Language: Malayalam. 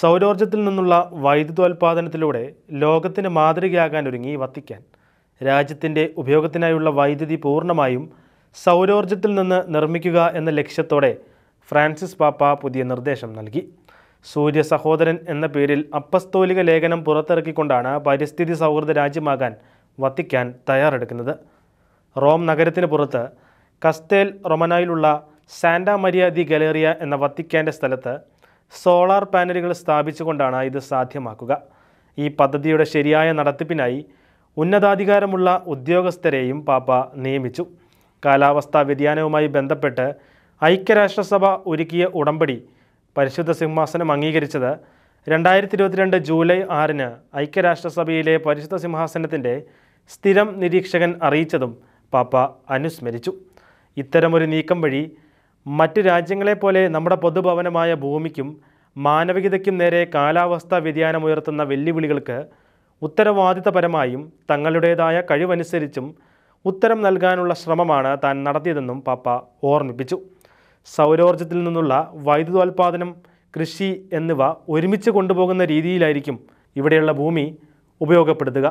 സൗരോർജ്ജത്തിൽ നിന്നുള്ള വൈദ്യുതോൽപാദനത്തിലൂടെ ലോകത്തിന് മാതൃകയാകാൻ ഒരുങ്ങി വത്തിക്കാൻ രാജ്യത്തിൻ്റെ ഉപയോഗത്തിനായുള്ള വൈദ്യുതി പൂർണ്ണമായും സൗരോർജ്ജത്തിൽ നിന്ന് നിർമ്മിക്കുക എന്ന ലക്ഷ്യത്തോടെ ഫ്രാൻസിസ് പാപ്പ പുതിയ നിർദ്ദേശം നൽകി സൂര്യ സഹോദരൻ എന്ന പേരിൽ അപ്പസ്തോലിക ലേഖനം പുറത്തിറക്കിക്കൊണ്ടാണ് പരിസ്ഥിതി സൗഹൃദ രാജ്യമാകാൻ വത്തിക്കാൻ തയ്യാറെടുക്കുന്നത് റോം നഗരത്തിന് പുറത്ത് കസ്തേൽ റൊമനായിലുള്ള സാന്റ മരിയ ദി ഗലേറിയ എന്ന വത്തിക്കാൻ്റെ സ്ഥലത്ത് സോളാർ പാനലുകൾ സ്ഥാപിച്ചുകൊണ്ടാണ് ഇത് സാധ്യമാക്കുക ഈ പദ്ധതിയുടെ ശരിയായ നടത്തിപ്പിനായി ഉന്നതാധികാരമുള്ള ഉദ്യോഗസ്ഥരെയും പാപ്പ നിയമിച്ചു കാലാവസ്ഥാ വ്യതിയാനവുമായി ബന്ധപ്പെട്ട് ഐക്യരാഷ്ട്രസഭ ഒരുക്കിയ ഉടമ്പടി പരിശുദ്ധ സിംഹാസനം അംഗീകരിച്ചത് രണ്ടായിരത്തി ഇരുപത്തിരണ്ട് ജൂലൈ ആറിന് ഐക്യരാഷ്ട്രസഭയിലെ പരിശുദ്ധ സിംഹാസനത്തിൻ്റെ സ്ഥിരം നിരീക്ഷകൻ അറിയിച്ചതും പാപ്പ അനുസ്മരിച്ചു ഇത്തരമൊരു നീക്കം വഴി മറ്റ് രാജ്യങ്ങളെപ്പോലെ നമ്മുടെ പൊതുഭവനമായ ഭൂമിക്കും മാനവികതയ്ക്കും നേരെ കാലാവസ്ഥാ ഉയർത്തുന്ന വെല്ലുവിളികൾക്ക് ഉത്തരവാദിത്തപരമായും തങ്ങളുടേതായ കഴിവനുസരിച്ചും ഉത്തരം നൽകാനുള്ള ശ്രമമാണ് താൻ നടത്തിയതെന്നും പാപ്പ ഓർമ്മിപ്പിച്ചു സൗരോർജ്ജത്തിൽ നിന്നുള്ള വൈദ്യുതോൽപാദനം കൃഷി എന്നിവ ഒരുമിച്ച് കൊണ്ടുപോകുന്ന രീതിയിലായിരിക്കും ഇവിടെയുള്ള ഭൂമി ഉപയോഗപ്പെടുത്തുക